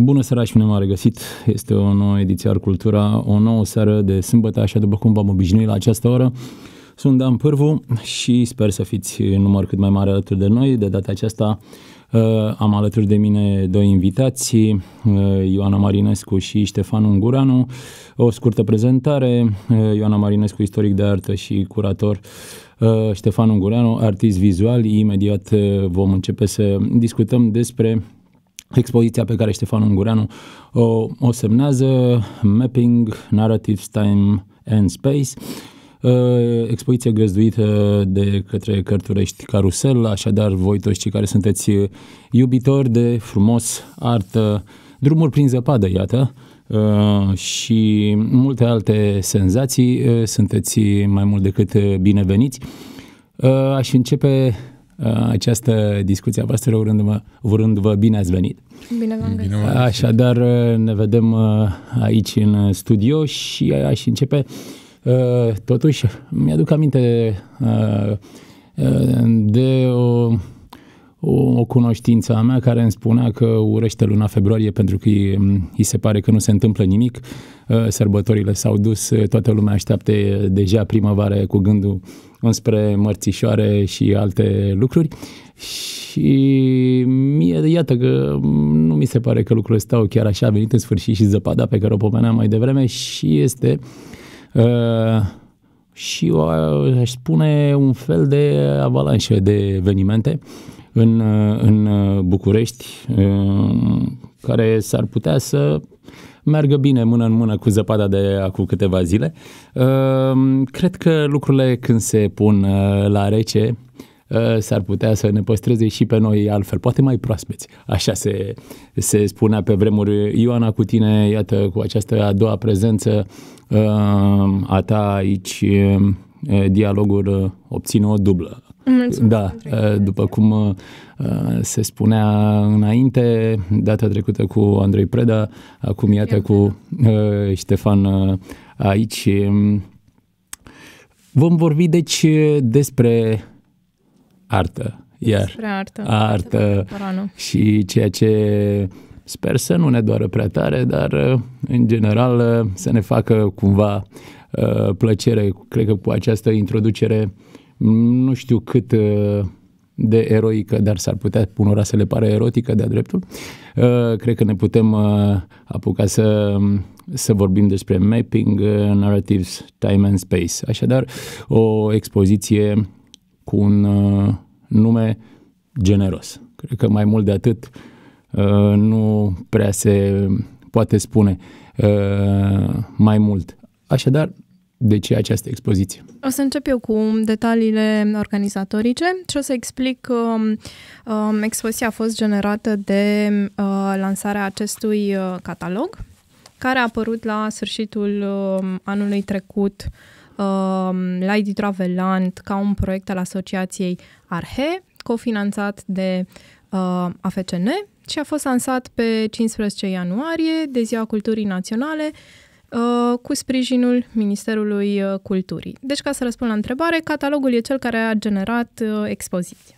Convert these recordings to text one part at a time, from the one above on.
Bună seara și bine m-am regăsit! Este o nouă ediție Ar Cultura, o nouă seară de sâmbătă, așa după cum v-am obișnuit la această oră. Sunt Dan Pârvu și sper să fiți în număr cât mai mare alături de noi. De data aceasta uh, am alături de mine doi invitați, uh, Ioana Marinescu și Ștefan Ungureanu. O scurtă prezentare, uh, Ioana Marinescu, istoric de artă și curator Ștefan Ungureanu, artist vizual. Imediat vom începe să discutăm despre Expoziția pe care Ștefan Ungureanu o, o semnează, Mapping, Narratives, Time and Space, expoziție găzduită de către Cărturești Carusel, așadar voi toți cei care sunteți iubitori de frumos artă, drumuri prin zăpadă, iată, și multe alte senzații, sunteți mai mult decât bineveniți. Aș începe Uh, această discuție a voastră, urându vă urând-vă bine ați venit. Bine v-am găsit. Bine Așadar, uh, ne vedem uh, aici în studio și aș începe. Totuși, mi-aduc aminte de o o, o cunoștință a mea care îmi spunea că urește luna februarie pentru că îi, îi se pare că nu se întâmplă nimic, uh, sărbătorile s-au dus, uh, toată lumea așteaptă deja primăvară cu gândul înspre mărțișoare și alte lucruri și mie, iată că nu mi se pare că lucrurile stau chiar așa, a venit în sfârșit și zăpada pe care o pomeneam mai devreme și este uh, și o, aș spune un fel de avalanșă de evenimente uh, în, în București, care s-ar putea să meargă bine mână în mână cu zăpada de acum câteva zile. Cred că lucrurile când se pun la rece s-ar putea să ne păstreze și pe noi altfel, poate mai proaspeți. Așa se, se spunea pe vremuri. Ioana, cu tine, iată, cu această a doua prezență a ta aici, dialogul obține o dublă. Da, uh, după cum uh, se spunea înainte, data trecută cu Andrei Preda, acum iată cu uh, Ștefan aici. Vom vorbi deci despre artă. Iar despre artă. Artă și ceea ce sper să nu ne doară prea tare, dar în general să ne facă cumva plăcere. Cred că cu această introducere uh, nu știu cât uh, de eroică, dar s-ar putea unora să le pare erotică de-a dreptul. Uh, cred că ne putem uh, apuca să, să vorbim despre mapping narratives, time and space. Așadar, o expoziție cu un nume generos. Cred că mai mult de atât nu prea se poate spune mai mult. Așadar, de ce această expoziție? O să încep eu cu detaliile organizatorice și o să explic că um, um, expoziția a fost generată de uh, lansarea acestui uh, catalog, care a apărut la sfârșitul uh, anului trecut um, la editura Velant ca un proiect al Asociației Arhe, cofinanțat de uh, AFCN și a fost lansat pe 15 ianuarie de Ziua Culturii Naționale Uh, cu sprijinul Ministerului uh, Culturii. Deci, ca să răspund la întrebare, catalogul e cel care a generat uh, expoziția.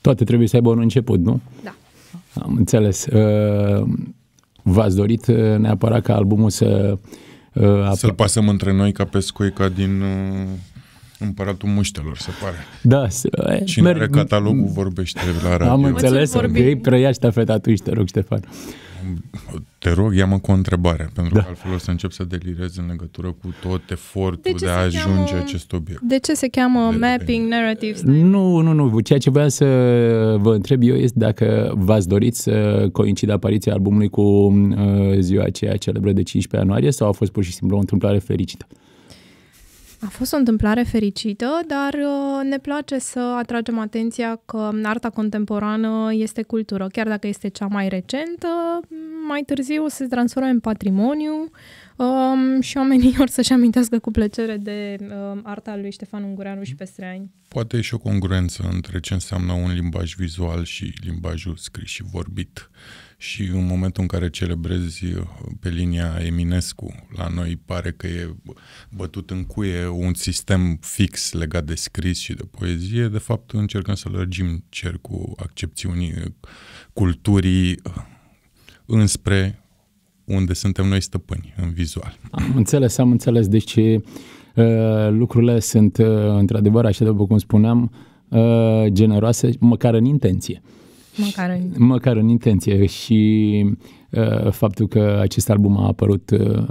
Toate trebuie să aibă un început, nu? Da. Am înțeles. V-ați dorit neapărat ca albumul să... Să-l pasăm între noi ca pe ca din Împăratul muștelor, se pare. Da, Cine merg... are catalogul vorbește la radio. Am înțeles, că îi preia ștafeta tu și te rog, Ștefan. Uh, te rog, ia-mă cu o întrebare, pentru da. că altfel o să încep să delirez în legătură cu tot efortul de, de a ajunge cheamă, acest obiect. De ce se cheamă de, mapping narratives? Nu, nu, nu. Ceea ce vreau să vă întreb eu este dacă v-ați dorit să coincide apariția albumului cu uh, ziua aceea celebră de 15 ianuarie sau a fost pur și simplu o întâmplare fericită? Uh, a fost o întâmplare fericită, dar uh, ne place să atragem atenția că arta contemporană este cultură, chiar dacă este cea mai recentă, mai târziu se transformă în patrimoniu um, și oamenii or să-și amintească cu plăcere de um, arta lui Ștefan Ungureanu și peste ani. Poate e și o congruență între ce înseamnă un limbaj vizual și limbajul scris și vorbit și în momentul în care celebrezi uh, pe linia Eminescu, la noi pare că e bătut în cuie un sistem fix legat de scris și de poezie, de fapt încercăm să lărgim cercul accepțiunii uh, culturii uh, înspre unde suntem noi stăpâni în vizual. Am înțeles, am înțeles. Deci lucrurile sunt într-adevăr, așa după cum spuneam, generoase, măcar în intenție. Măcar în... Măcar în intenție și uh, faptul că acest album a apărut uh,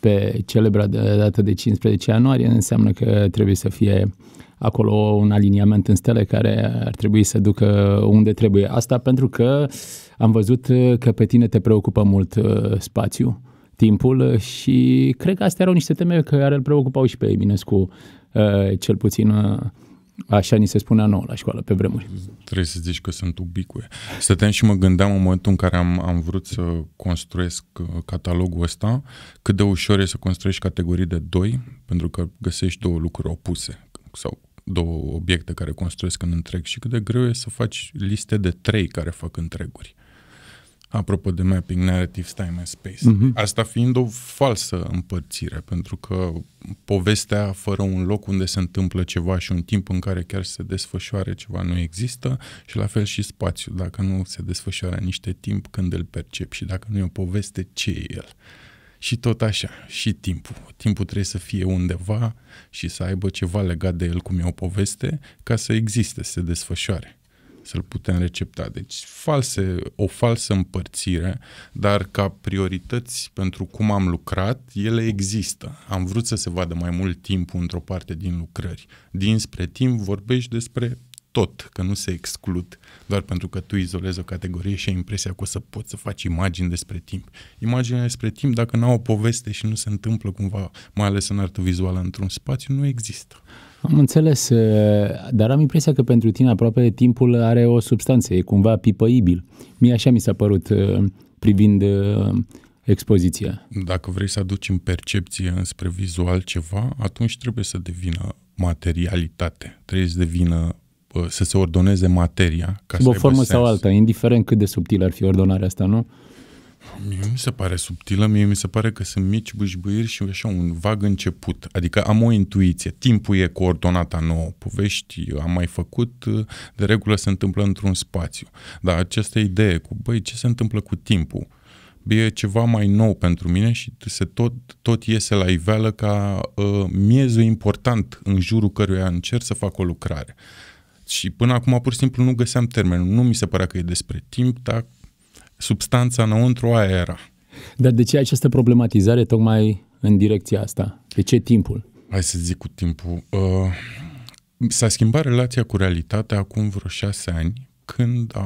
pe celebra de dată de 15 ianuarie înseamnă că trebuie să fie acolo un aliniament în stele care ar trebui să ducă unde trebuie. Asta pentru că am văzut uh, că pe tine te preocupă mult uh, spațiu, timpul și cred că astea erau niște teme care îl preocupau și pe Eminescu, uh, cel puțin uh, Așa ni se spunea nou la școală, pe vremuri. Trebuie să zici că sunt ubicuie. Stăteam și mă gândeam în momentul în care am, am vrut să construiesc uh, catalogul ăsta, cât de ușor e să construiești categorii de doi, pentru că găsești două lucruri opuse sau două obiecte care construiesc în întreg și cât de greu e să faci liste de trei care fac întreguri. Apropo de mapping narrative time and space. Mm-hmm. Asta fiind o falsă împărțire, pentru că povestea fără un loc unde se întâmplă ceva și un timp în care chiar se desfășoare ceva nu există și la fel și spațiu. Dacă nu se desfășoară niște timp când îl percep și dacă nu e o poveste, ce e el? Și tot așa, și timpul. Timpul trebuie să fie undeva și să aibă ceva legat de el, cum e o poveste, ca să existe, să se desfășoare să-l putem recepta. Deci false, o falsă împărțire, dar ca priorități pentru cum am lucrat, ele există. Am vrut să se vadă mai mult timp într-o parte din lucrări. Dinspre timp vorbești despre tot, că nu se exclud doar pentru că tu izolezi o categorie și ai impresia că o să poți să faci imagini despre timp. Imaginea despre timp, dacă n-au o poveste și nu se întâmplă cumva, mai ales în artă vizuală, într-un spațiu, nu există. Am înțeles, dar am impresia că pentru tine aproape timpul are o substanță, e cumva pipăibil. Mie așa mi s-a părut privind expoziția. Dacă vrei să aduci în percepție înspre vizual ceva, atunci trebuie să devină materialitate, trebuie să devină să se ordoneze materia. Ca Sub să o formă sens. sau alta, indiferent cât de subtil ar fi ordonarea asta, nu? Mie mi se pare subtilă, mie mi se pare că sunt mici bâșbâiri și așa un vag început. Adică am o intuiție, timpul e coordonata nouă, povești am mai făcut, de regulă se întâmplă într-un spațiu. Dar această idee cu, băi, ce se întâmplă cu timpul? e ceva mai nou pentru mine și se tot, tot iese la iveală ca uh, miezul important în jurul căruia încerc să fac o lucrare. Și până acum pur și simplu nu găseam termenul. Nu mi se părea că e despre timp, dar substanța înăuntru aia era. Dar de ce această problematizare tocmai în direcția asta? De ce timpul? Hai să zic cu timpul. Uh, s-a schimbat relația cu realitatea acum vreo șase ani, când a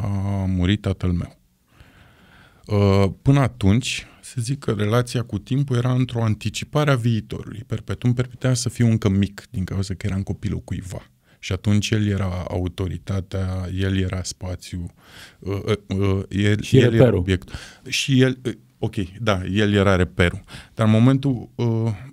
murit tatăl meu. Uh, până atunci, să zic că relația cu timpul era într-o anticipare a viitorului. Perpetuum permiteam să fiu încă mic, din cauza că eram copilul cuiva. Și atunci el era autoritatea, el era spațiu, uh, uh, uh, el, și el era obiectul. Și el, ok, da, el era reperul. Dar în momentul,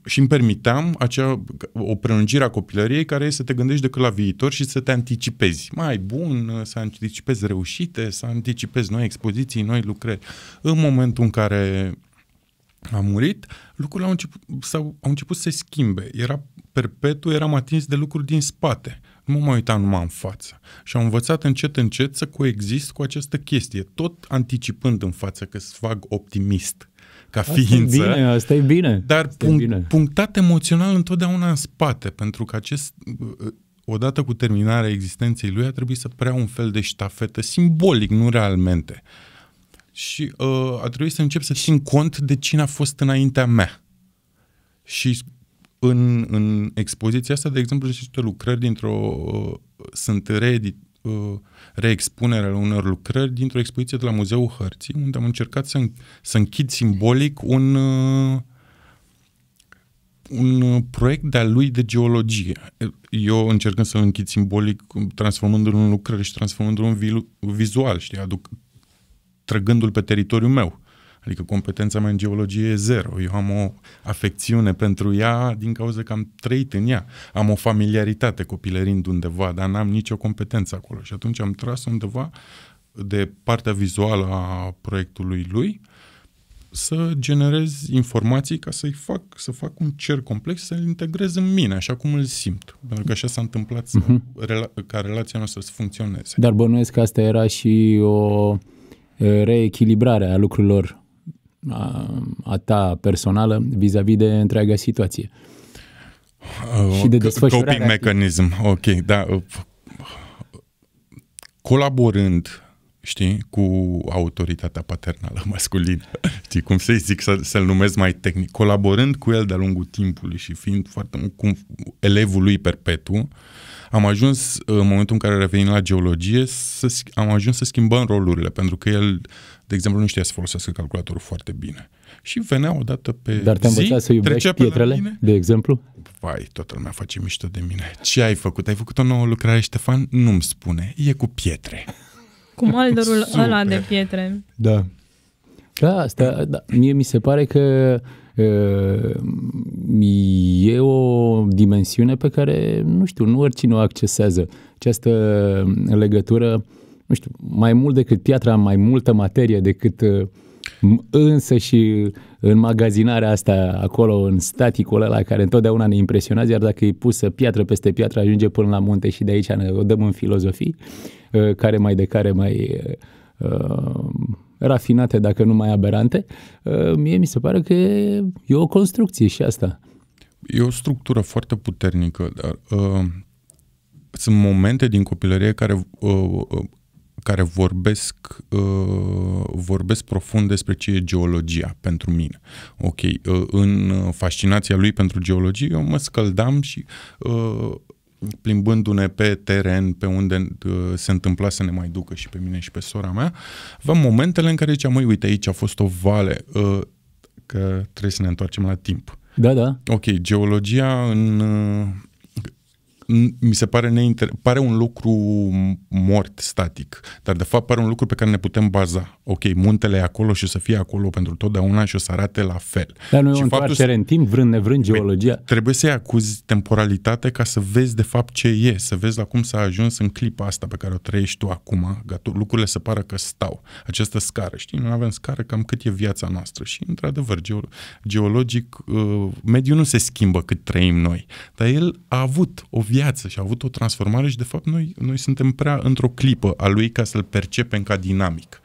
și îmi permiteam acea, o prelungire a copilăriei care e să te gândești decât la viitor și să te anticipezi. Mai bun, să anticipezi reușite, să anticipezi noi expoziții, noi lucrări. În momentul în care a murit, lucrurile au început, s-au, au început să se schimbe. Era perpetu, eram atins de lucruri din spate nu mă mai uitam numai în față. Și am învățat încet, încet să coexist cu această chestie, tot anticipând în față că să fac optimist ca asta ființă. Asta e bine, asta e bine. Dar asta punct, bine. punctat emoțional întotdeauna în spate, pentru că acest uh, odată cu terminarea existenței lui a trebuit să prea un fel de ștafetă simbolic, nu realmente. Și uh, a trebuit să încep să țin cont de cine a fost înaintea mea. Și în, în expoziția asta, de exemplu, niște lucrări dintr-o... Uh, sunt reedit, uh, reexpunerea unor lucrări dintr-o expoziție de la Muzeul Hărții, unde am încercat să, să închid simbolic un, uh, un proiect de-a lui de geologie. Eu încercând să-l închid simbolic, transformându-l în lucrări și transformându-l în vizual, știi, aduc, trăgându-l pe teritoriul meu. Adică competența mea în geologie e zero. Eu am o afecțiune pentru ea din cauza că am trăit în ea. Am o familiaritate copilărind undeva, dar n-am nicio competență acolo. Și atunci am tras undeva de partea vizuală a proiectului lui să generez informații ca să-i fac, să fac un cer complex, să-l integrez în mine, așa cum îl simt. Pentru că așa s-a întâmplat uh-huh. Mhm. să, rela- ca relația noastră să funcționeze. Dar bănuiesc că asta era și o reechilibrare a lucrurilor a, a ta personală vis-a-vis de întreaga situație. Uh, și de Coping mecanism, ok, da. Uh, colaborând, știi, cu autoritatea paternală masculină, știi, cum să-i zic, să, să-l numesc mai tehnic, colaborând cu el de-a lungul timpului și fiind foarte, cum elevul lui perpetu, am ajuns, în momentul în care revenim la geologie, să, am ajuns să schimbăm rolurile, pentru că el de exemplu, nu știa să folosească calculatorul foarte bine. Și venea odată pe Dar te am zi, să trecea pe pietrele, de exemplu? Vai, toată lumea face mișto de mine. Ce ai făcut? Ai făcut o nouă lucrare, Ștefan? Nu-mi spune. E cu pietre. Cu maldorul ăla de pietre. Da. Da, asta, da. Mie mi se pare că e o dimensiune pe care, nu știu, nu oricine o accesează. Această legătură uh, nu știu, mai mult decât piatra, mai multă materie decât uh, însă și în magazinarea asta acolo, în staticul ăla care întotdeauna ne impresionează, iar dacă e pusă piatră peste piatră, ajunge până la munte și de aici ne o dăm în filozofii, uh, care mai de care mai uh, rafinate, dacă nu mai aberante, uh, mie mi se pare că e, e o construcție și asta. E o structură foarte puternică, dar uh, sunt momente din copilărie care uh, uh, care vorbesc, uh, vorbesc profund despre ce e geologia pentru mine. Ok, uh, în fascinația lui pentru geologie eu mă scăldam și uh, plimbându-ne pe teren, pe unde uh, se întâmpla să ne mai ducă și pe mine și pe sora mea, aveam momentele în care ziceam, măi, uite, aici a fost o vale, uh, că trebuie să ne întoarcem la timp. Da, da. Ok, geologia în uh, mi se pare, neinter... pare un lucru mort, static, dar de fapt pare un lucru pe care ne putem baza. Ok, muntele e acolo și o să fie acolo pentru totdeauna și o să arate la fel. Dar nu e o întoarcere în timp, vrând nevrând geologia. Trebuie să-i acuzi temporalitate ca să vezi de fapt ce e, să vezi la cum s-a ajuns în clipa asta pe care o trăiești tu acum, gata, lucrurile se pară că stau. Această scară, știi, noi avem scară cam cât e viața noastră și, într-adevăr, geolo- geologic, uh, mediul nu se schimbă cât trăim noi, dar el a avut o viață viață și a avut o transformare și de fapt noi, noi suntem prea într-o clipă a lui ca să-l percepem ca dinamic.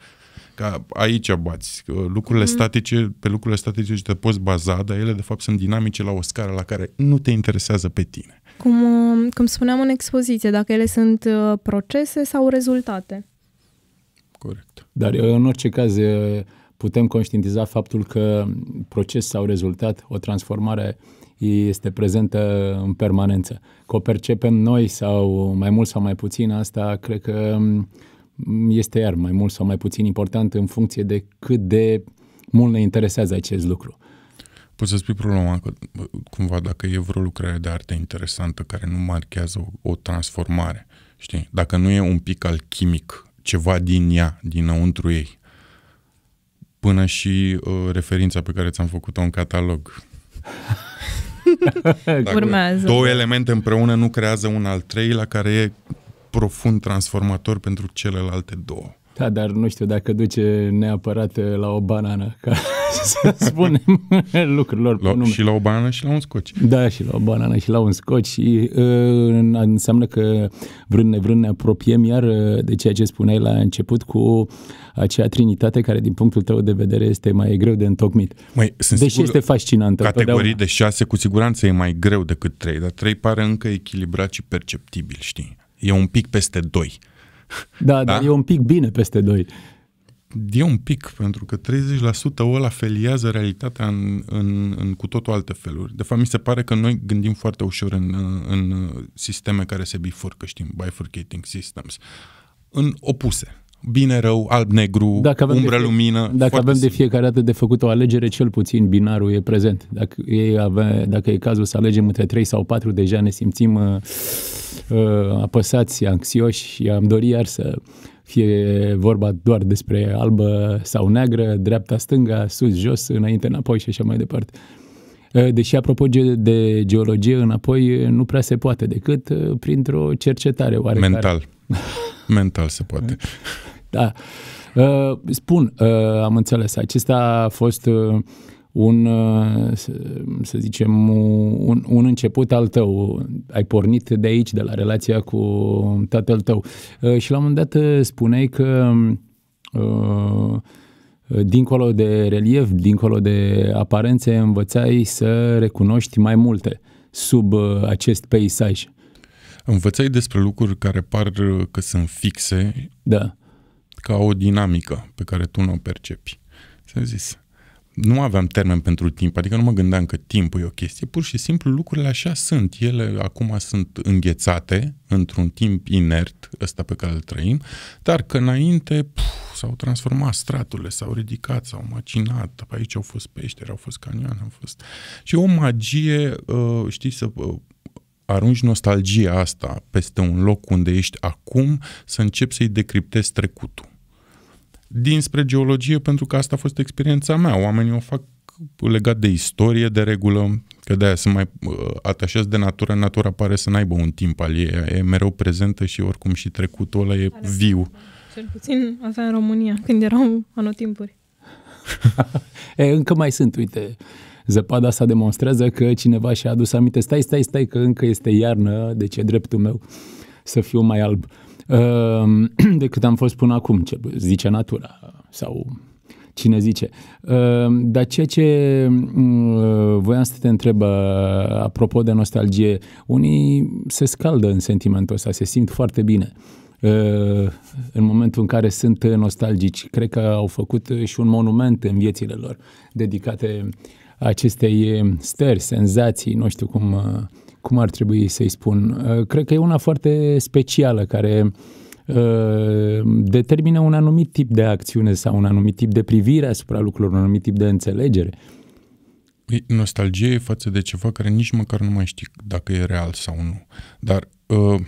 Ca aici bați, lucrurile mm. statice, pe lucrurile statice te poți baza, dar ele de fapt sunt dinamice la o scară la care nu te interesează pe tine. Cum, uh, cum spuneam în expoziție, dacă ele sunt uh, procese sau rezultate. Corect. Dar uh, în orice caz putem conștientiza faptul că proces sau rezultat, o transformare uh, este prezentă în permanență. Că o percepem noi sau mai mult sau mai puțin, asta cred că mm, este iar mai mult sau mai puțin important în funcție de cât de mult ne interesează acest lucru. Poți să spui problema că, cumva dacă e vreo lucrare de artă interesantă care nu marchează o, o transformare, știi? Dacă nu e un pic alchimic, ceva din ea, dinăuntru ei, până și uh, referința pe care ți-am făcut-o în catalog. Urmează. Două elemente împreună nu creează un al treilea care e profund transformator pentru celelalte două. Da, dar nu știu dacă duce neapărat eh, la o banană, ca să spunem lucrurilor la, nume. Și la o banană și la un scoci. Da, și la o banană și la un scoci. Și, uh, înseamnă că vrând nevrând ne apropiem iar eh, de ceea ce spuneai la început cu acea trinitate care din punctul tău de vedere este mai greu de întocmit. Măi, sunt Deși sigur, este fascinantă. Categorii de șase cu siguranță e mai greu decât trei, dar trei pare încă echilibrat și perceptibil, știi? E un pic peste doi. Da, da, dar e un pic bine peste 2. E un pic, pentru că 30% ăla feliază realitatea în, în, în cu totul alte feluri. De fapt, mi se pare că noi gândim foarte ușor în, în sisteme care se bifurcă, știm, bifurcating systems, în opuse bine, rău, alb, negru, dacă avem umbră, de, lumină. Dacă avem simplu. de fiecare dată de făcut o alegere, cel puțin binarul e prezent. Dacă e, avea, dacă e cazul să alegem între 3 sau 4, deja ne simțim uh, uh, apăsați, anxioși și am dori iar să fie vorba doar despre albă sau neagră, dreapta, stânga, sus, jos, înainte, înapoi și așa mai departe. Uh, deși, apropo de geologie, înapoi uh, nu prea se poate decât uh, printr-o cercetare oarecare. Mental. Mental se poate. Da. Uh, spun, uh, am înțeles. Acesta a fost uh, un, să zicem, un, un început al tău. Ai pornit de aici, de la relația cu tatăl tău. Și la un moment dat spuneai că dincolo de relief, dincolo de aparențe, învățai să recunoști mai multe sub acest peisaj. Învățai despre lucruri care par că sunt fixe da ca o dinamică pe care tu nu o percepi. Să zis, nu aveam termen pentru timp, adică nu mă gândeam că timpul e o chestie, pur și simplu lucrurile așa sunt. Ele acum sunt înghețate într-un timp inert, ăsta pe care îl trăim, dar că înainte s-au transformat straturile, s-au ridicat, s-au macinat, aici au fost peșteri, au fost canioane, au fost... Și o magie, uh, știi, să uh, arunci nostalgia asta peste un loc unde ești acum, să începi să-i decriptezi trecutul dinspre geologie, pentru că asta a fost experiența mea. Oamenii o fac legat de istorie, de regulă, că de-aia se mai uh, atașează de natură, natura pare să n-aibă un timp al ei, e mereu prezentă și oricum și trecutul ăla e Are viu. Da. Cel puțin asta în România, când erau anotimpuri. e, încă mai sunt, uite, zăpada asta demonstrează că cineva și-a adus aminte, stai, stai, stai, că încă este iarnă, deci e dreptul meu să fiu mai alb. Uh, Ehm, decât am fost până acum, ce zice natura sau cine zice. Ehm, dar ceea ce mm, voiam să te întreb uh, apropo de nostalgie, unii se scaldă în sentimentul ăsta, se simt foarte bine ehm, în momentul în care sunt nostalgici. Cred că au făcut și un monument în viețile lor dedicate acestei stări, senzații, nu știu cum uh, cum ar trebui să-i spun? Uh, cred că e una foarte specială care uh, determină un anumit tip de acțiune sau un anumit tip de privire asupra lucrurilor, un anumit tip de înțelegere. nostalgie față de ceva care nici măcar nu mai știi dacă e real sau nu. Dar uh,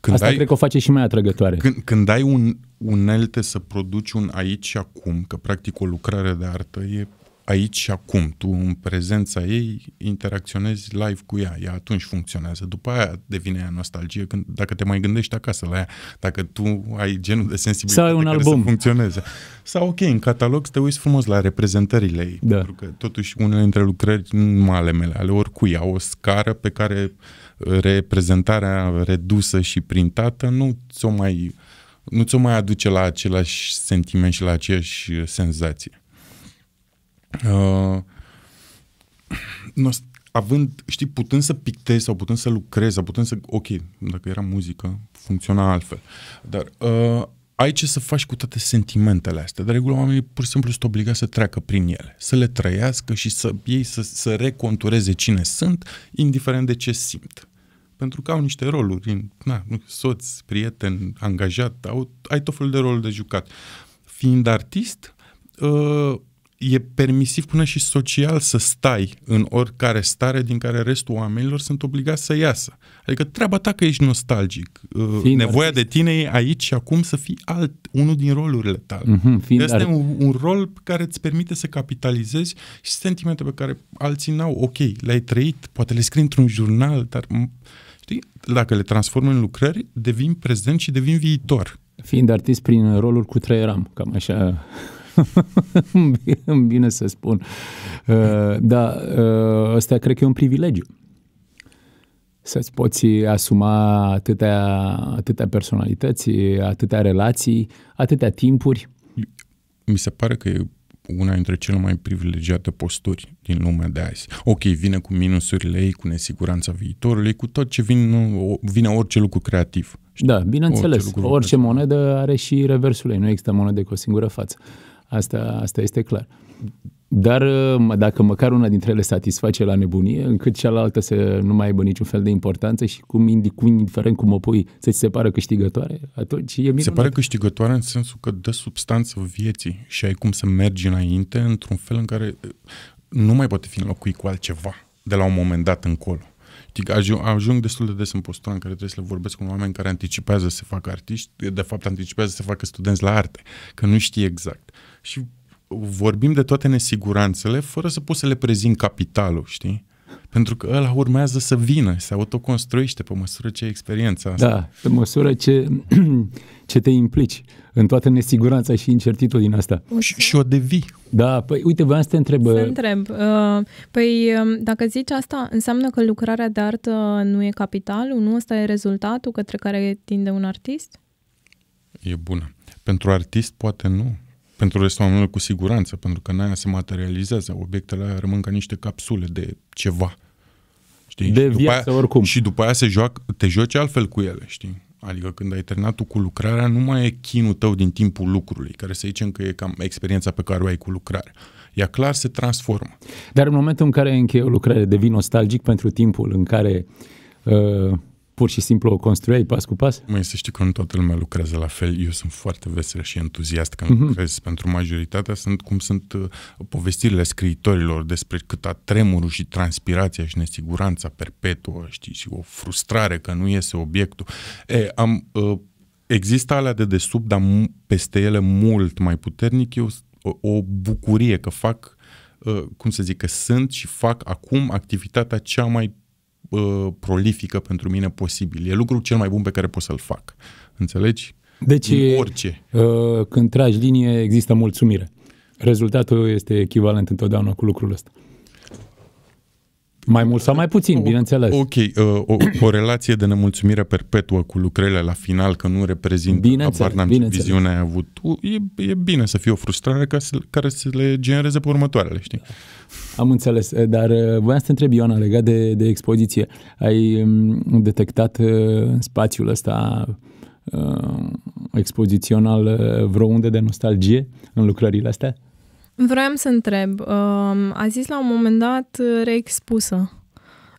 când Asta ai, cred că o face și mai atrăgătoare. Când, când ai un unelte să produci un aici și acum, că practic o lucrare de artă e aici și acum. Tu, în prezența ei, interacționezi live cu ea. Ea atunci funcționează. După aia devine aia nostalgie când, dacă te mai gândești acasă la ea. Dacă tu ai genul de sensibilitate Sau un care album. să funcționeze. Sau, ok, în catalog să te uiți frumos la reprezentările ei. Da. Pentru că, totuși, unele dintre lucrări nu ale mele, ale oricui, au o scară pe care uh, reprezentarea redusă și printată nu ți-o mai nu ți-o mai aduce la același sentiment și la aceeași uh, senzație uh, nost- având, știi, putând să pictez sau putând să lucrez, sau putând să, ok, dacă era muzică, funcționa altfel. Dar uh, ai ce să faci cu toate sentimentele astea. De regulă oamenii pur și simplu sunt obligați să treacă prin ele, să le trăiască și să ei să, să recontureze cine sunt, indiferent de ce simt. Pentru că au niște roluri, în na, soț, prieten, angajat, au, ai tot felul de rol de jucat. Fiind artist, uh, e permisiv până și social să stai în oricare stare din care restul oamenilor sunt obligați să iasă. Adică treaba ta că ești nostalgic. Uh, fiind Nevoia artist. de tine e aici și acum să fii alt, unul din rolurile tale. Mm-hmm, este ar... un, un rol care îți permite să capitalizezi și sentimente pe care alții n-au. Ok, le-ai trăit, poate le scrii într-un jurnal, dar știi, dacă le transformi în lucrări, devin prezent și devin viitor. Fiind artist prin roluri cu trăieram, cam așa îmi vine să spun. Uh, Dar uh, ăsta cred că e un privilegiu. Să-ți poți asuma atâtea, atâtea personalități, atâtea relații, atâtea timpuri. Mi se pare că e una dintre cele mai privilegiate posturi din lumea de azi. Ok, vine cu minusurile ei, cu nesiguranța viitorului, cu tot ce vin, vine orice lucru creativ. Da, bineînțeles. Orice, orice monedă are și reversul ei. Nu există monedă cu o singură față. Asta, asta este clar. Dar dacă măcar una dintre ele satisface la nebunie, încât cealaltă să nu mai aibă niciun fel de importanță și cum, indiferent cum o pui, să ți se pară câștigătoare, atunci e minunat. Se pare câștigătoare în sensul că dă substanță vieții și ai cum să mergi înainte într-un fel în care uh, nu mai poate fi înlocuit cu altceva de la un moment dat încolo. ajung, ajung destul de des în postura în care trebuie să le vorbesc cu oameni care anticipează să se facă artiști, de fapt anticipează să se facă studenți la arte, că nu știi exact și vorbim de toate nesiguranțele fără să poți să le prezint capitalul, știi? Pentru că ăla urmează să vină, se autoconstruiește pe măsură ce experiența asta. Da, pe măsură ce, ce te implici în toată nesiguranța și incertitudinea asta. și, și o devii. Da, păi uite, vă, să te întreb. Să uh, întreb. Uh, păi um, dacă zici asta, înseamnă că lucrarea de artă nu e capitalul, nu ăsta e rezultatul către care tinde un artist? E bună. Pentru artist poate nu, pentru oamenilor cu siguranță, pentru că în aia se materializează. Obiectele aia rămân ca niște capsule de ceva. Știi? De și după viață, aia, oricum. Și după aia se joacă, te joci altfel cu ele, știi? Adică când ai terminat tu cu lucrarea, nu mai e chinul tău din timpul lucrului, care să zicem că e cam experiența pe care o ai cu lucrarea. Ea clar se transformă. Dar în momentul în care încheie o lucrare, devii nostalgic pentru timpul în care uh, pur și simplu o construiai pas cu pas? Mai să știi că nu toată lumea lucrează la fel. Eu sunt foarte vesel și entuziast când mm-hmm. lucrez. Pentru majoritatea sunt cum sunt uh, povestirile scriitorilor despre cât tremurul și transpirația și nesiguranța perpetuă, știi, și o frustrare că nu iese obiectul. E, am, uh, există alea de desubt, dar peste ele mult mai puternic. Eu o, o bucurie că fac, uh, cum să zic, că sunt și fac acum activitatea cea mai uh, prolifică pentru mine posibil. E lucrul cel mai bun pe care pot să-l fac. Înțelegi? Deci, în orice. Uh, când tragi linie, există mulțumire. Rezultatul este echivalent întotdeauna cu lucrul ăsta. Mai mult sau mai puțin, o, bineînțeles. Ok, uh, o, o relație de nemulțumire perpetuă cu lucrările la final, că nu reprezintă bineînțeles, n-am bineînțeles. viziune ai avut e, e bine să fie o frustrare ca să, care să le genereze pe următoarele, știi? Am înțeles, eh, dar eh, voiam să te întreb, Ioana, legat de, de expoziție. Ai mm, detectat eh, spațiul ăsta expozițional unde de nostalgie în lucrările astea? Vreau să întreb. Um, a zis la un moment dat uh, reexpusă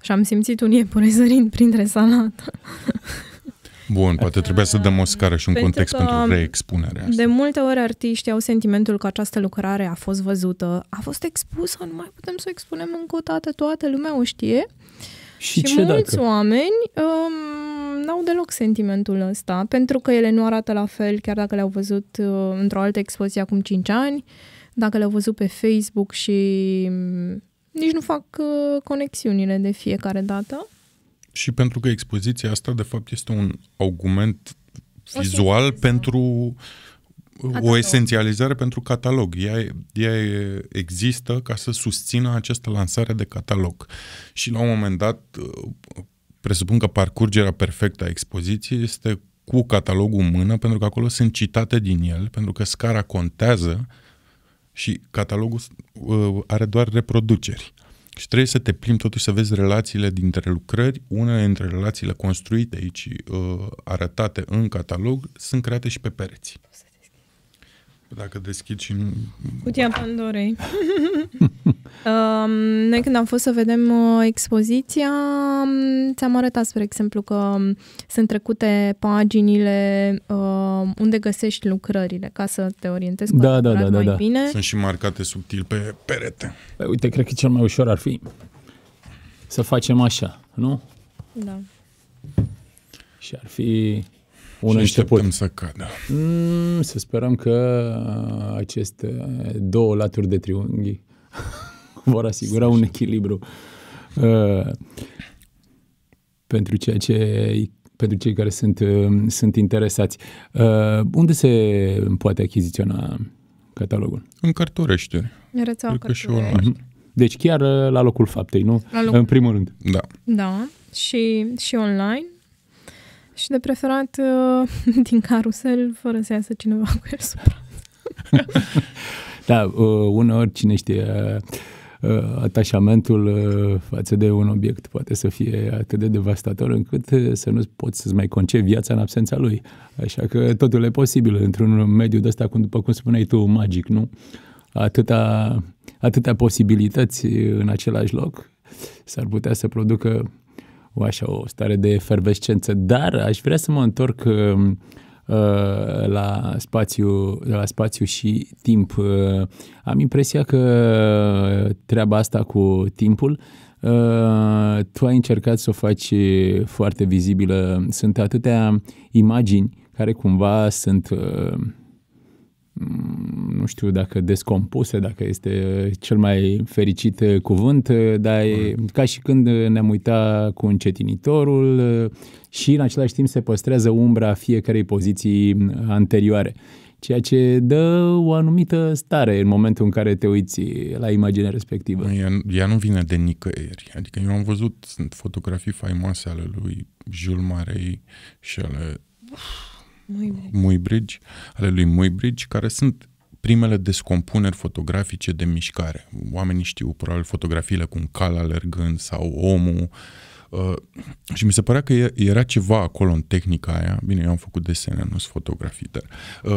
și am simțit un iepure zărind printre salată. Bun, poate trebuia să dăm o scară și un pentru context că, pentru reexpunerea asta. De multe ori artiștii au sentimentul că această lucrare a fost văzută, a fost expusă, nu mai putem să o expunem încă o dată, toată lumea o știe. Și, și ce mulți dacă? oameni um, n-au deloc sentimentul ăsta, pentru că ele nu arată la fel, chiar dacă le-au văzut uh, într-o altă expoziție acum 5 ani, uh, dacă le-au văzut pe Facebook și mm, nici nu fac uh, conexiunile de fiecare dată. Și pentru că expoziția asta, de fapt, este un augment vizual da. pentru catalog. Uh, o esențializare pentru catalog. Ea, ea există ca să susțină această lansare de catalog. Și la un moment dat, uh, presupun că parcurgerea perfectă a expoziției este cu catalogul în mână, pentru că acolo sunt citate din el, pentru că scara contează și catalogul uh, are doar reproduceri. Și trebuie să te plimbi totuși să vezi relațiile dintre lucrări. Una dintre relațiile construite aici, uh, arătate în catalog, sunt create și pe pereți. Dacă deschid și nu... Cutia Pandorei. Um, noi când am fost să vedem uh, expoziția, ți-am arătat, spre exemplu, că um, sunt trecute paginile uh, unde găsești lucrările, ca să te orientezi cu da, da, da, da, mai da, da. bine. Sunt și marcate subtil pe perete. Păi, uite, cred că cel mai ușor ar fi să facem așa, nu? Da. Și ar fi un și așteptăm început. să cadă. Mm, să sperăm că uh, aceste două laturi de triunghi vor asigura un echilibru uh, pentru ceea ce pentru cei care sunt, uh, sunt interesați. Uh, unde se poate achiziționa catalogul? În cartorește. În mhm. Deci chiar uh, la locul faptei, nu? La locul... În primul rând. Da. Da. Și, și online. Și de preferat uh, din carusel, fără să iasă cineva cu el supra. da, uh, uneori, cine știe, uh, Uh, atașamentul uh, față de un obiect poate să fie atât de devastator încât uh, să nu poți să-ți mai concepi viața în absența lui. Așa că totul e posibil într-un mediu de ăsta, după cum spuneai tu, magic, nu? Atâta, atâtea posibilități în același loc s-ar putea să producă o, așa, o stare de efervescență. Dar aș vrea să mă întorc um, Uh, la spațiu, la spațiu și timp. Uh, am impresia că treaba asta cu timpul uh, tu ai încercat să o faci foarte vizibilă. Sunt atâtea imagini care cumva sunt Mm, nu știu dacă descompuse, dacă este cel mai fericit uh, cuvânt, uh, dar e ca și când ne-am uitat cu încetinitorul uh, și în același timp se păstrează umbra fiecarei poziții anterioare ceea ce dă o anumită stare în momentul în care te uiți la imaginea respectivă. Ea, ea nu vine de nicăieri. Adică eu am văzut sunt fotografii faimoase ale lui Jules Marei și ale Muybridge, ale lui Muybridge, care sunt primele descompuneri fotografice de mișcare. Oamenii știu probabil fotografiile cu un cal alergând sau omul. Uh, și mi se părea că era ceva acolo în tehnica aia. Bine, eu am făcut desene, nu sunt fotografii, dar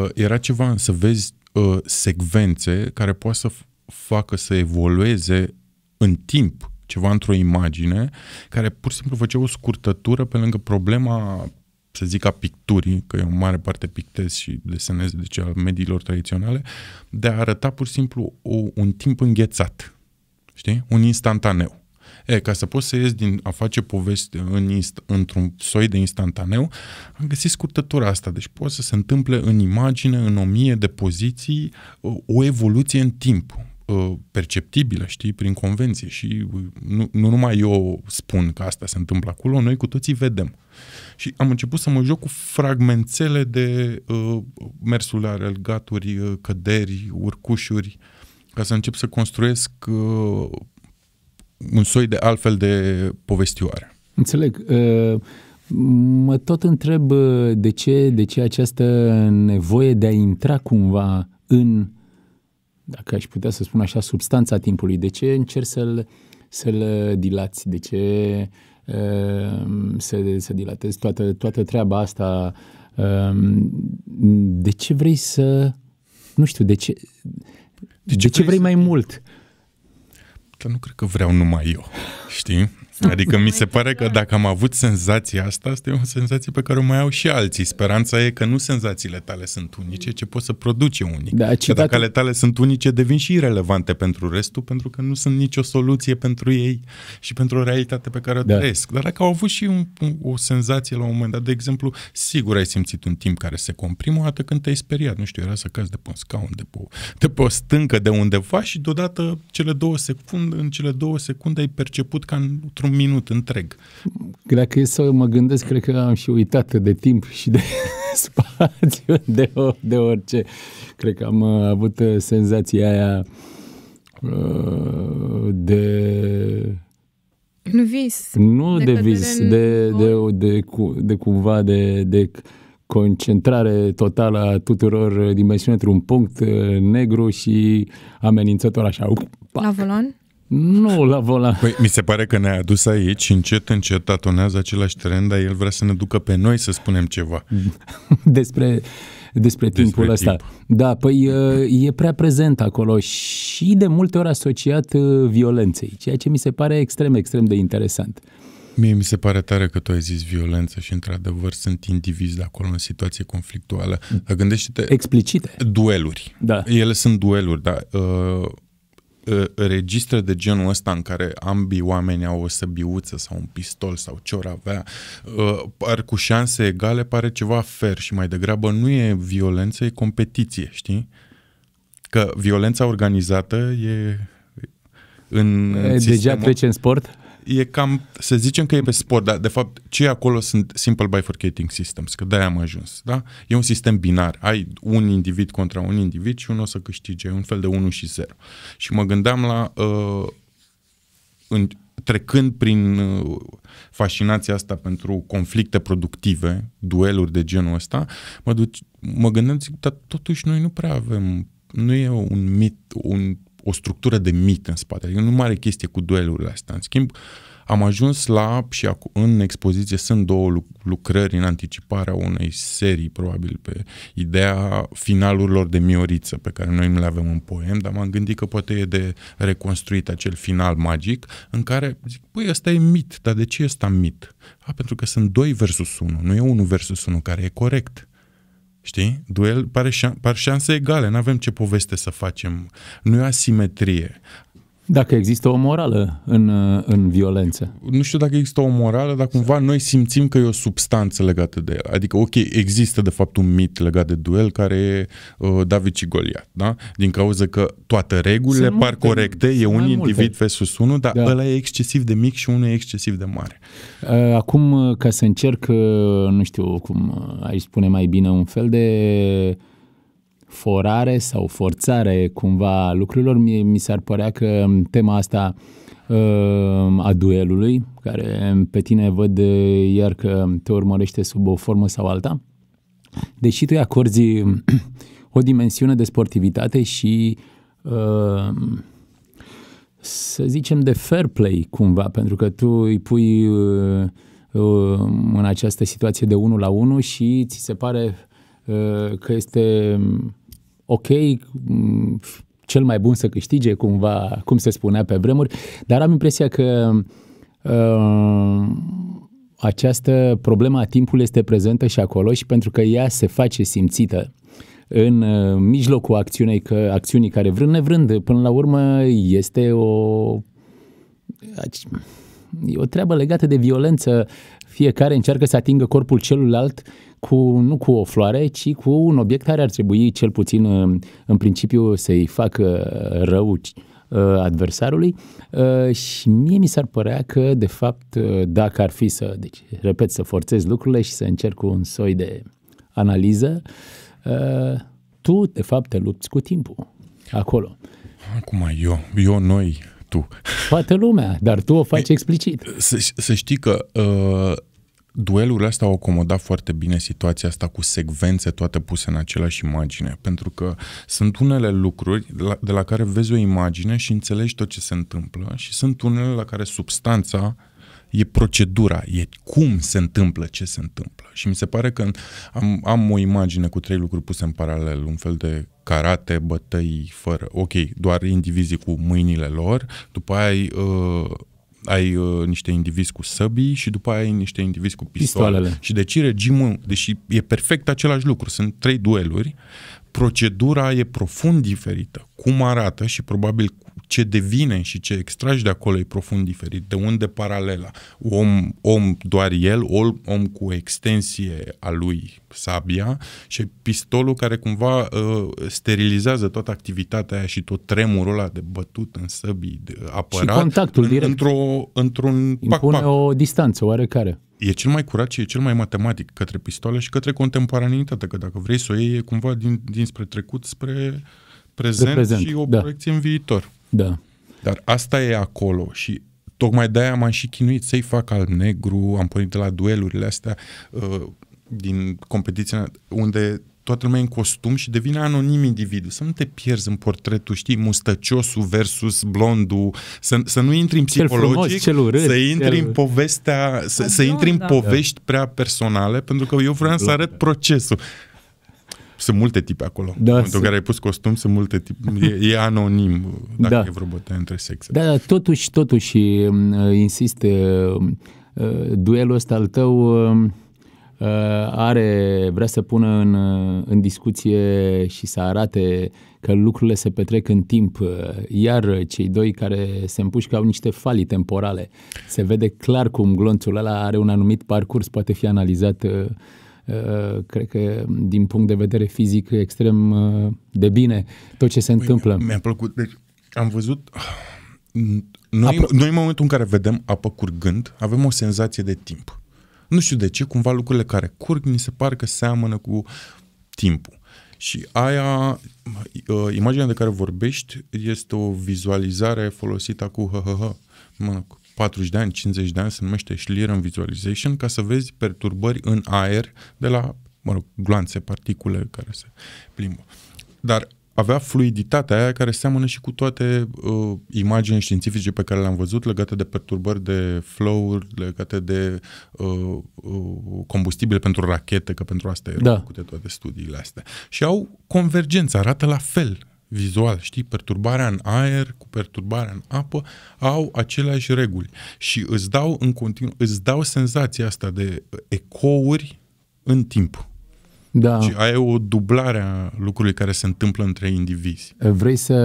uh, era ceva în să vezi uh, secvențe care poate să facă să evolueze în timp ceva într-o imagine care pur și simplu făcea o scurtătură pe lângă problema să zic, a picturii, că eu în mare parte pictez și desenez, deci al mediilor tradiționale, de a arăta pur și simplu o, un timp înghețat, știi? Un instantaneu. E, ca să poți să ies din a face poveste în inst- într-un soi de instantaneu, am găsit scurtătura asta. Deci poate să se întâmple în imagine, în o mie de poziții, o evoluție în timp perceptibilă, știi, prin convenție și uh, nu, nu numai eu spun că asta se întâmplă acolo, noi cu toții vedem. Și am început să mă joc cu fragmentele de uh, mersul alergaturi, uh, căderi, urcușuri, ca să încep să construiesc uh, un soi de altfel de povestioare. Înțeleg. Uh... Mă tot întreb uh, de ce, de ce această nevoie de a intra cumva în, dacă aș putea să spun așa, substanța timpului. De ce încerci să-l, să-l dilați? De ce Ehm, se, se dilatezi toată, toată treaba asta. Ehm, de ce vrei să... Nu știu, de ce... De ce, de ce vrei să... mai mult? că nu cred că vreau numai eu, știi? Adică mi se pare că dacă am avut senzația asta, asta e o senzație pe care o mai au și alții. Speranța e că nu senzațiile tale sunt unice, ci poți să produce unic. Da, că dacă ale tale sunt unice, devin și irelevante pentru restul, pentru că nu sunt nicio soluție pentru ei și pentru o realitate pe care o da. trăiesc. Dar dacă au avut și un, o senzație la un moment dat, de exemplu, sigur ai simțit un timp care se comprimă, o dată când te-ai speriat, nu știu, era să cazi de pe un scaun, de pe, de pe o stâncă, de undeva și deodată cele două secunde, în cele două secunde ai perceput ca într într-un minut întreg. Dacă e să mă gândesc, cred că am și uitat de timp și de spațiu, de, de orice. Cred că am uh, avut uh, senzația aia uh, de... vis. Nu de, de vis, de, de, de, de, cumva de, de concentrare totală a tuturor dimensiunilor într-un punct negru și amenințător așa. La volan? Nu la volan. Păi, mi se pare că ne-a adus aici încet, încet tatonează același teren, dar el vrea să ne ducă pe noi să spunem ceva. Despre, despre timpul despre ăsta. Timp. Da, păi e prea prezent acolo și de multe ori asociat uh, violenței, ceea ce mi se pare extrem, extrem de interesant. Mie mi se pare tare că tu ai zis violență și într-adevăr sunt indivizi de acolo în situație conflictuală. gândește-te... Explicite. Dueluri. Da. Ele sunt dueluri, dar... Uh, Uh, registre de genul ăsta în care ambii oameni au o săbiuță sau un pistol sau ce ori avea, uh, par cu șanse egale, pare ceva fer și mai degrabă nu e violență, e competiție, știi? Că violența organizată e în Deja sistemul... trece în sport? e cam, să zicem că e pe sport, dar de fapt ce acolo sunt simple bifurcating systems, că de-aia am ajuns, da? E un sistem binar, ai un individ contra un individ și unul o să câștige, un fel de 1 și 0. Și mă gândeam la, uh, în, trecând prin uh, fascinația asta pentru conflicte productive, dueluri de genul ăsta, mă, duc, mă gândeam, zic, dar totuși noi nu prea avem, nu e un mit, un o structură de mit în spate. Adică nu mai are chestie cu duelurile astea. În schimb, am ajuns la, și acu- în expoziție sunt două lucrări în anticiparea unei serii, probabil, pe ideea finalurilor de Mioriță, pe care noi nu le avem în poem, dar m-am gândit că poate e de reconstruit acel final magic, în care zic, păi ăsta e mit, dar de ce ăsta mit? A, pentru că sunt doi versus 1, nu e unul versus 1 care e corect. Știi? Duel, pare, șanse egale, nu avem ce poveste să facem. Nu e asimetrie. Dacă există o morală în, uh, în violență. Nu știu dacă există o morală, dar cumva noi simțim că e o substanță legată de el. Adică, ok, există de fapt un mit legat de duel care e uh, David și Goliat, da? Din cauza că toate regulile sunt par multe, corecte, e un individ multe. versus unul, dar da. ăla e excesiv de mic și unul e excesiv de mare. Uh, acum, uh, ca să încerc, nu știu cum ai spune mai bine, un fel de forare sau forțare cumva lucrurilor. Mie mi s-ar părea că tema asta uh, a duelului, care pe tine văd uh, iar că te urmărește sub o formă sau alta, deși tu acorzi o dimensiune de sportivitate și uh, să zicem de fair play cumva, pentru că tu îi pui în această situație de 1 la 1 și ți se pare că este ok, mm, cel mai bun să câștige, cumva, cum se spunea pe vremuri, dar am impresia că uh, această problemă a timpului este prezentă și acolo și pentru că ea se face simțită în uh, mijlocul acțiunii, că, acțiunii care vrând nevrând, până la urmă este o, e o treabă legată de violență. Fiecare încearcă să atingă corpul celuilalt cu, nu cu o floare, ci cu un obiect care ar trebui cel puțin uh, în principiu să-i facă uh, rău uh, adversarului și mie mi s-ar părea că, de fapt, dacă ar fi să, deci, repet, să forțez lucrurile și să încerc un soi de analiză, tu, de fapt, te lupți cu timpul acolo. Acum eu, eu, noi, tu. Toată lumea, dar tu o faci explicit. Să, să știi că uh, Duelurile astea au acomodat foarte bine situația asta cu secvențe toate puse în aceeași imagine, pentru că sunt unele lucruri de la, de la care vezi o imagine și înțelegi tot ce se întâmplă și sunt unele la care substanța e procedura, e cum se întâmplă, ce se întâmplă. Și mi se pare că am, am o imagine cu trei lucruri puse în paralel, un fel de karate, bătăi fără, ok, doar indivizii cu mâinile lor, după aia uh, ai uh, niște indivizi cu săbii și după aia ai niște indivizi cu pistoale. pistoalele. Și deci regimul, deși e perfect același lucru, sunt trei dueluri, uh, procedura e profund diferită. Cum arată și probabil ce devine și ce extragi de acolo e profund diferit. De unde paralela? Om, om doar el, om, om cu extensie a lui sabia și pistolul care cumva uh, sterilizează toată activitatea aia și tot tremurul ăla de bătut în săbii, de apărat. Și contactul în, direct. Într-o, într-un pac, pac. o distanță oarecare e cel mai curat și e cel mai matematic către pistoale și către contemporaneitate, că dacă vrei să o iei e cumva din, dinspre trecut spre prezent, prezent și o da. proiecție în viitor. Da. Dar asta e acolo și tocmai de-aia m-am și chinuit să-i fac al negru, am pornit de la duelurile astea uh, din competiția unde toată lumea în costum și devine anonim individul. Să nu te pierzi în portretul, știi, mustăciosul versus blondul, să, să nu intri în psihologic, cel frumos, cel urât, să intri cel... în povestea, să, Adion, da, să da, intri în da. povești prea personale, pentru că eu vreau să da. arăt procesul. Sunt multe tipe acolo. Da, în momentul sunt. care ai pus costum, sunt multe tipe. E, e anonim dacă da. e vreo bătaie între sexe. Da, totuși, totuși, mm, insist, mm, mm, duelul ăsta al tău Uh, are, vrea să pună în, uh, în discuție și să arate că lucrurile se petrec în timp, uh, iar cei doi care se împușcă au niște falii temporale. Se vede clar cum glonțul ăla are un anumit parcurs, poate fi analizat cred că din punct de vedere fizic extrem de bine tot ce se Ui, întâmplă. Mi-a plăcut, deci am văzut noi, noi în momentul în care vedem apă curgând, avem o senzație de timp. Nu știu de ce, cumva lucrurile care curg mi se par că seamănă cu timpul. Și aia, uh, imaginea de care vorbești, este o vizualizare folosită cu HHH, 40 de ani, 50 de ani, se numește Schlieren Visualization, ca să vezi perturbări în aer de la, mă rog, gloanțe, particule care se plimbă. Dar avea fluiditatea aia care seamănă și cu toate uh, imagini științifice pe care le-am văzut legate de perturbări de flow legate de uh, uh, combustibile pentru rachete, că pentru asta erau da. făcute toate studiile astea. Și au convergență, arată la fel vizual, știi, perturbarea în aer cu perturbarea în apă au aceleași reguli și îți dau în continuu, îți dau senzația asta de ecouri în timp da. Ci ai o dublare a lucrurilor care se întâmplă între indivizi. Vrei să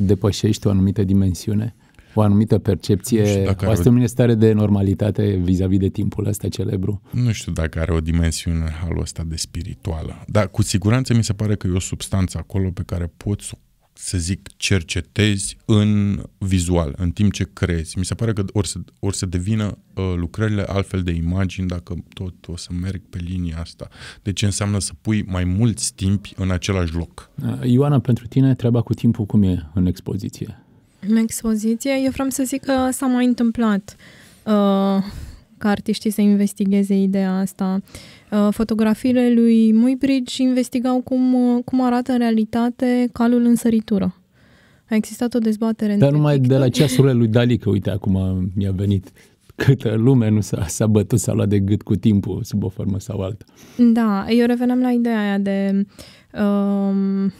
depășești o anumită dimensiune? o anumită percepție, o asemenea stare de normalitate vis-a-vis de timpul ăsta celebru. Nu știu dacă are o dimensiune halul ăsta de spirituală, dar cu siguranță mi se pare că e o substanță acolo pe care poți să o să zic, cercetezi în vizual, în timp ce crezi. Mi se pare că ori să, ori să devină uh, lucrările altfel de imagini dacă tot o să merg pe linia asta. Deci înseamnă să pui mai mulți timpi în același loc. Uh, Ioana, pentru tine treaba cu timpul cum e în expoziție? În expoziție? Eu vreau să zic că s-a mai întâmplat. Uh, ca artiștii să investigheze ideea asta. Uh, fotografiile lui Muybridge investigau cum, uh, cum arată în realitate calul în săritură. A existat o dezbatere. Dar numai TikTok. de la ceasurile lui Dali, că uite, acum mi-a venit câtă lume nu s-a, s-a bătut, s-a luat de gât cu timpul, sub o formă sau alta. Da, eu reveneam la ideea aia de um,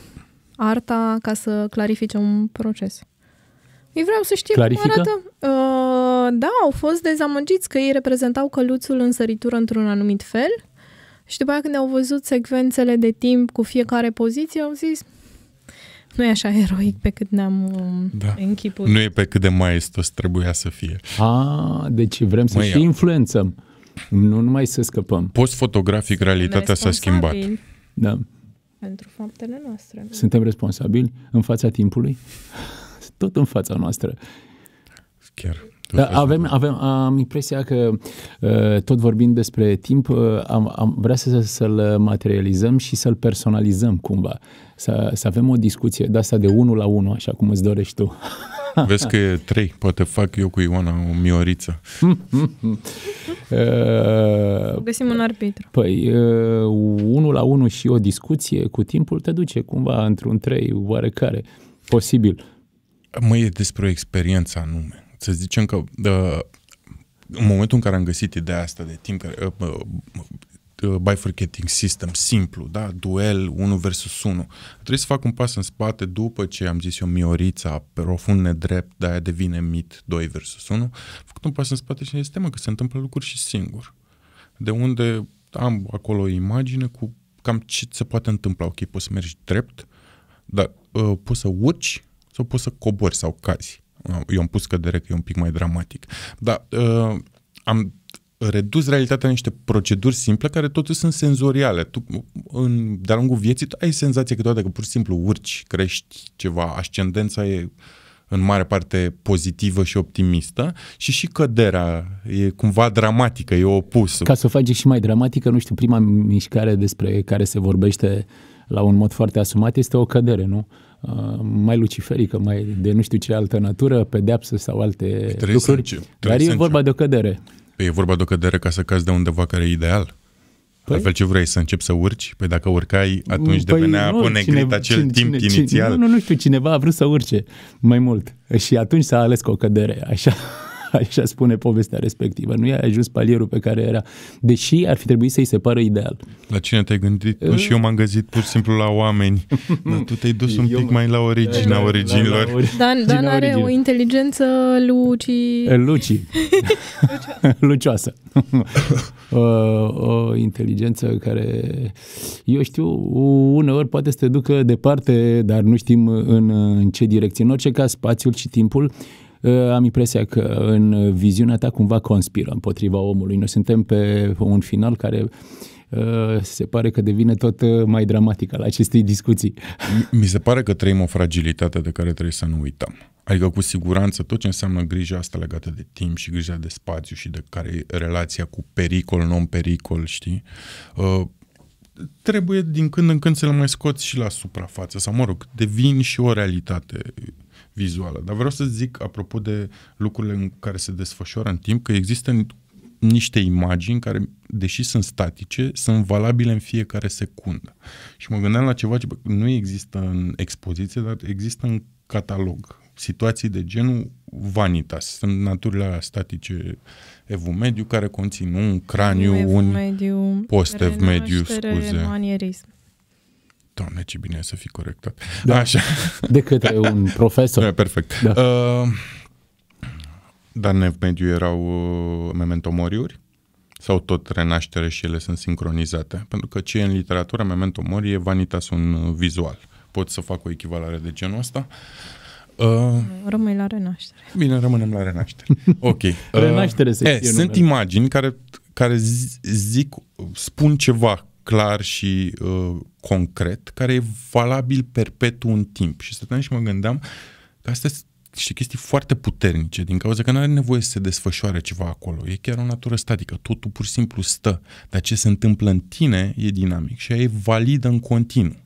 arta ca să clarifice un proces. Eu vreau să știu Clarifică? cum arată... Uh, da, au fost dezamăgiți că ei reprezentau căluțul în săritură într-un anumit fel și după aia când au văzut secvențele de timp cu fiecare poziție, au zis nu e așa eroic pe cât ne-am um, da. închipuit. Nu e pe cât de maestos trebuia să fie. A, deci vrem să și influențăm. Nu numai să scăpăm. Post fotografic realitatea s-a schimbat. Da. Pentru faptele noastre. Nu? Suntem responsabili în fața timpului? Tot în fața noastră. Chiar. Da, avem, avem, am impresia că, uh, tot vorbind despre timp, uh, am, am vrea să, să-l materializăm și să-l personalizăm cumva. Să, să avem o discuție de asta de unul la unul, așa cum îți dorești tu. Vezi că e trei, poate fac eu cu Ioana o mioriță. Uh, Găsim un arbitru. Păi, unul la unul și o discuție cu timpul te duce cumva într-un trei oarecare, posibil. Mă, e despre o experiență anume să zicem că uh, în momentul în care am găsit ideea asta de timp, care, uh, uh, bifurcating system simplu, da? duel 1 versus 1, trebuie să fac un pas în spate după ce am zis eu Miorița, profund nedrept, de aia devine mit 2 versus 1, am făcut un pas în spate și este mă că se întâmplă lucruri și singur. De unde am acolo o imagine cu cam ce se poate întâmpla. Ok, poți să mergi drept, dar uh, poți să urci sau poți să cobori sau cazi. Eu am pus cădere că e un pic mai dramatic. Dar uh, am redus realitatea în niște proceduri simple care totuși sunt senzoriale. Tu, în, de-a lungul vieții, tu ai că câteodată că pur și simplu urci, crești ceva, ascendența e în mare parte pozitivă și optimistă și și căderea e cumva dramatică, e opus. Ca să o faci și mai dramatică, nu știu, prima mișcare despre care se vorbește la un mod foarte asumat este o cădere, nu? Uh, mai luciferică, mai de nu știu ce altă natură, pedeapsă sau alte trebuie lucruri. Să încep, Dar e vorba de o cădere. Păi e vorba de o cădere ca să cazi de undeva care e ideal. Păi? Altfel ce vrei, să începi să urci? Păi dacă urcai, atunci păi devenea nu, până cine, acel cine, timp cine, inițial. Nu, nu, nu știu, cineva a vrut să urce mai mult și atunci s-a ales cu o cădere, așa așa spune povestea respectivă. Nu i-a ajuns palierul pe care era, deși ar fi trebuit să-i separă ideal. La cine te-ai gândit? Nu și eu m-am găsit pur și simplu la oameni. Dar tu te-ai dus un eu pic mă... mai la originea da, da, originilor. La, la, la, Dan, Dan are origine. o inteligență luci... Eh, luci. Lucioasă. o, o inteligență care, eu știu, uneori poate să te ducă departe, dar nu știm în, în ce direcție. În orice caz, spațiul și timpul uh, Ă, am impresia că în viziunea ta cumva conspiră împotriva omului. Noi suntem pe un final care ă, se pare că devine tot ă, mai dramatic la acestei discuții. Mi se pare că trăim o fragilitate de care trebuie să nu uităm. Adică cu siguranță tot ce înseamnă grija asta legată de timp și grija de spațiu și de care e relația cu pericol, non-pericol, știi? Trebuie din când în când să le mai scoți și la suprafață sau, mă rog, devin și o realitate vizuală. Dar vreau să zic, apropo de lucrurile în care se desfășoară în timp, că există niște imagini care, deși sunt statice, sunt valabile în fiecare secundă. Și mă gândeam la ceva ce nu există în expoziție, dar există în catalog. Situații de genul vanitas. Sunt naturile alea statice evumediu care conțin un craniu, un, un post evmediu, scuze. Manierism. Doamne, ce bine e să fii corectat. Da. Așa. De către un profesor. Da, perfect. Da. Uh, dar în mediu erau uh, memento moriuri sau tot renaștere și ele sunt sincronizate? Pentru că ce e în literatură, memento mori, e vanitas un uh, vizual. Pot să fac o echivalare de genul ăsta? Uh, Rămâi la renaștere. Bine, rămânem la renaștere. Ok. Uh, renaștere se eh, Sunt numele. imagini care, care zic, spun ceva clar și uh, concret care e valabil perpetu în timp. Și stăteam și mă gândeam că asta sunt niște chestii foarte puternice, din cauza că nu are nevoie să se desfășoare ceva acolo. E chiar o natură statică, totul pur și simplu stă, dar ce se întâmplă în tine e dinamic și e validă în continuu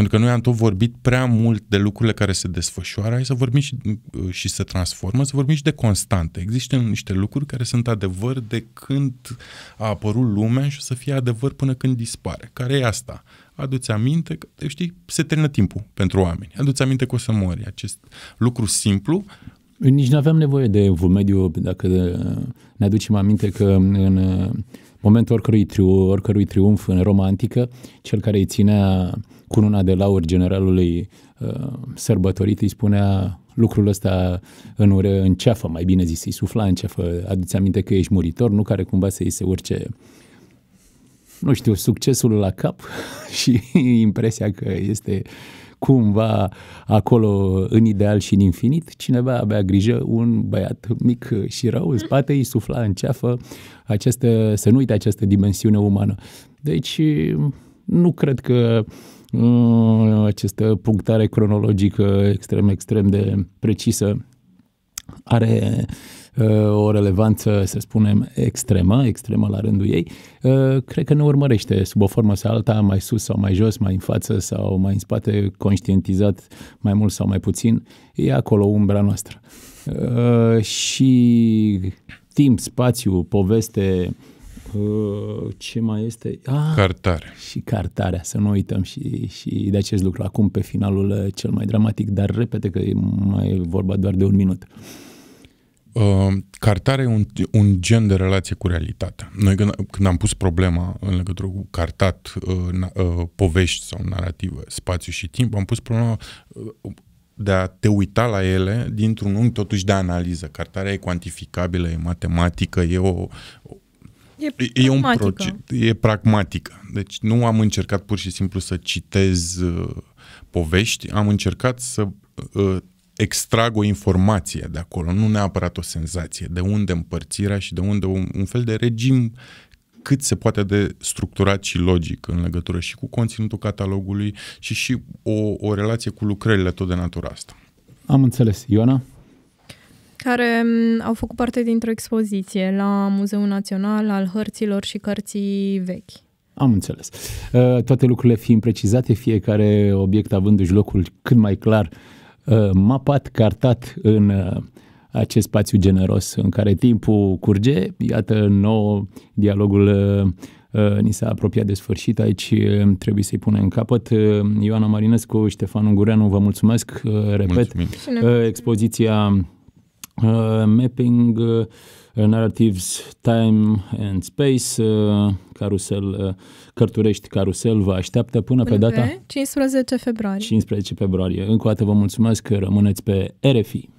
pentru că noi am tot vorbit prea mult de lucrurile care se desfășoară, hai să vorbim și, uh, și se transformă, să vorbim și de constante. Există niște lucruri care sunt adevăr de când a apărut lumea și o să fie adevăr până când dispare. Care e asta? Aduți aminte că, știi, se termină timpul pentru oameni. Aduți aminte că o să mori. Acest lucru simplu nici nu aveam nevoie de un mediu, dacă uh, ne aducem aminte că în uh, momentul oricărui, triu, oricărui triumf în Roma Antică, cel care îi ținea cununa de laur generalului uh, sărbătorit îi spunea lucrul ăsta în, ure, în ceafă, mai bine zis, îi sufla în ceafă, aduți aminte că ești muritor, nu care cumva să îi se urce nu știu, succesul la cap și impresia că este uh, cumva acolo în ideal și în infinit, cineva avea grijă, un băiat mic și rău în spate, îi sufla în ceafă această, să nu uite această dimensiune umană. Deci nu cred că uh, această punctare cronologică extrem, extrem de precisă are Uh, o relevanță, să spunem, extremă, extremă la rândul ei, uh, cred că ne urmărește sub o formă sau alta, mai sus sau mai jos, mai în față sau mai în spate, conștientizat mai mult sau mai puțin, e acolo umbra noastră. Uh, și timp, spațiu, poveste, ce mai este? Ah, Cartare. Și cartarea, să nu uităm și, și de acest lucru acum pe finalul cel mai dramatic, dar repede că e mai vorba doar de un minut. Uh, Uh, Cartarea e un, un gen de relație cu realitatea. Noi când, când am pus problema în legătură cu cartat, uh, uh, povești sau narrativă, spațiu și timp, am pus problema de a te uita la ele dintr-un unghi totuși de analiză. Cartarea e cuantificabilă, e matematică, e o... E, pragmatică. e un proces, e pragmatică. Deci nu am încercat pur și simplu să citez uh, povești, am încercat să uh, extrag o informație de acolo, nu neapărat o senzație, de unde împărțirea și de unde un, un fel de regim cât se poate de structurat și logic în legătură și cu conținutul catalogului și și o, o relație cu lucrările tot de natura asta. Am înțeles. Ioana? care au făcut parte dintr-o expoziție la Muzeul Național al Hărților și Cărții Vechi. Am înțeles. Uh, toate lucrurile fiind precizate, fiecare obiect avându-și locul cât mai clar Uh, mapat, cartat în uh, acest spațiu generos în care timpul curge. Iată, nou dialogul uh, ni s-a apropiat de sfârșit, aici trebuie să-i punem capăt. Ioana Marinescu, Ștefan Ungureanu, vă mulțumesc, repet, Mulțumim. expoziția mapping narratives Time and Space, uh, carusel, uh, Cărturești Carusel vă așteaptă până, până pe data... 15 februarie. 15 februarie. Încă o dată vă mulțumesc că rămâneți pe RFI.